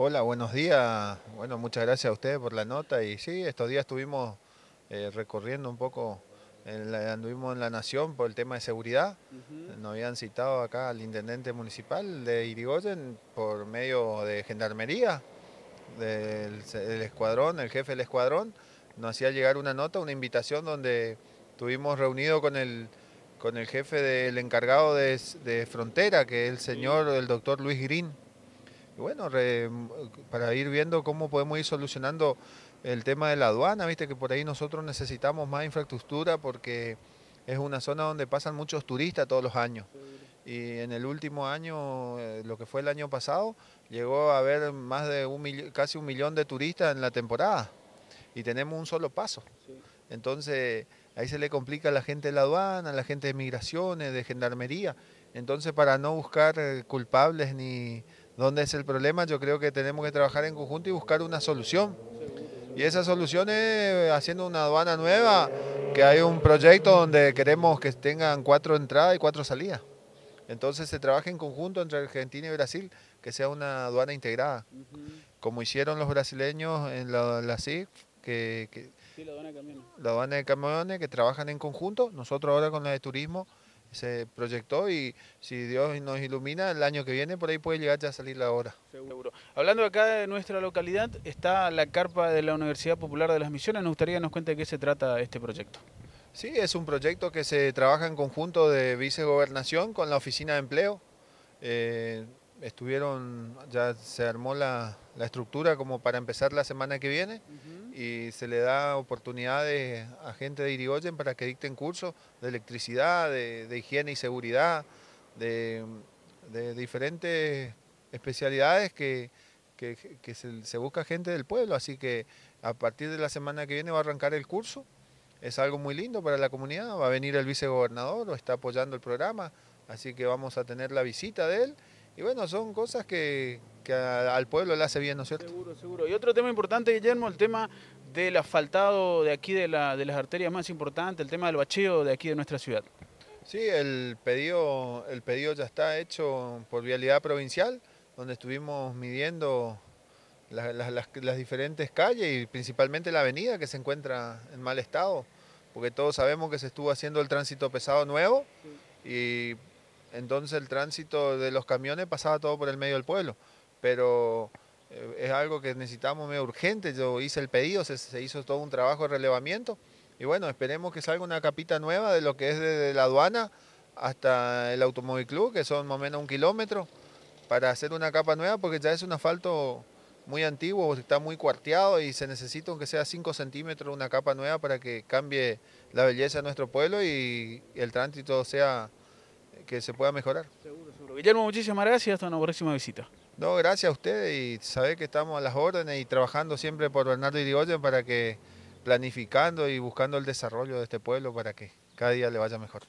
Hola, buenos días. Bueno, muchas gracias a ustedes por la nota. Y sí, estos días estuvimos eh, recorriendo un poco, anduvimos en la Nación por el tema de seguridad. Nos habían citado acá al intendente municipal de Irigoyen por medio de gendarmería, del, escuadrón, el jefe del escuadrón, nos hacía llegar una nota, una invitación donde estuvimos reunidos con el con el jefe del encargado de, de, frontera, que es el señor, el doctor Luis Grin bueno, para ir viendo cómo podemos ir solucionando el tema de la aduana, viste que por ahí nosotros necesitamos más infraestructura porque es una zona donde pasan muchos turistas todos los años. Y en el último año, eh, lo que fue el año pasado, llegó a haber más de casi un millón de turistas en la temporada. Y tenemos un solo paso. Entonces, ahí se le complica a la gente de la aduana, a la gente de migraciones, de gendarmería. Entonces, para no buscar eh, culpables ni, ¿Dónde es el problema? Yo creo que tenemos que trabajar en conjunto y buscar una solución. Y esa solución es eh, haciendo una aduana nueva, que hay un proyecto donde queremos que tengan cuatro entradas y cuatro salidas. Entonces se trabaja en conjunto entre Argentina y Brasil, que sea una aduana integrada, como hicieron los brasileños en la, la que, la, aduana la aduana de camiones, que trabajan en conjunto, nosotros ahora con la de turismo se proyectó y si Dios nos ilumina, el año que viene por ahí puede llegar ya a salir la hora. Seguro. Hablando acá de nuestra localidad, está la carpa de la Universidad Popular de las Misiones. Nos gustaría que nos cuente de qué se trata este proyecto. Sí, es un proyecto que se trabaja en conjunto de Vicegobernación con la Oficina de Empleo. Eh, estuvieron, ya se armó la, estructura como para empezar la semana que viene y se le da oportunidades a gente de Irigoyen para que dicten cursos de electricidad, de, higiene y seguridad, de, diferentes especialidades que, se, busca gente del pueblo. Así que a partir de la semana que viene va a arrancar el curso. Es algo muy lindo para la comunidad. Va a venir el vicegobernador, lo está apoyando el programa. Así que vamos a tener la visita de él. Y bueno, son cosas que, que al pueblo le hace bien, ¿no es cierto? Seguro, seguro. Y otro tema importante, Guillermo, el tema del asfaltado de aquí de, las arterias más importantes, el tema del bacheo de aquí de nuestra ciudad. Sí, el pedido, el pedido ya está hecho por Vialidad Provincial, donde estuvimos midiendo las, diferentes calles y principalmente la avenida que se encuentra en mal estado, porque todos sabemos que se estuvo haciendo el tránsito pesado nuevo y entonces el tránsito de los camiones pasaba todo por el medio del pueblo pero eh, es algo que necesitamos muy urgente. Yo hice el pedido, se, hizo todo un trabajo de relevamiento. Y bueno, esperemos que salga una capita nueva de lo que es desde la aduana hasta el Automóvil Club, que son más o menos un kilómetro, para hacer una capa nueva, porque ya es un asfalto muy antiguo, está muy cuarteado y se necesita, aunque sea 5 centímetros, una capa nueva para que cambie la belleza de nuestro pueblo y el tránsito sea que se pueda mejorar. Seguro, seguro. Guillermo, muchísimas gracias. Hasta una próxima visita. No, gracias a ustedes y saber que estamos a las órdenes y trabajando siempre por Bernardo Irigoyen para que planificando y buscando el desarrollo de este pueblo para que cada día le vaya mejor.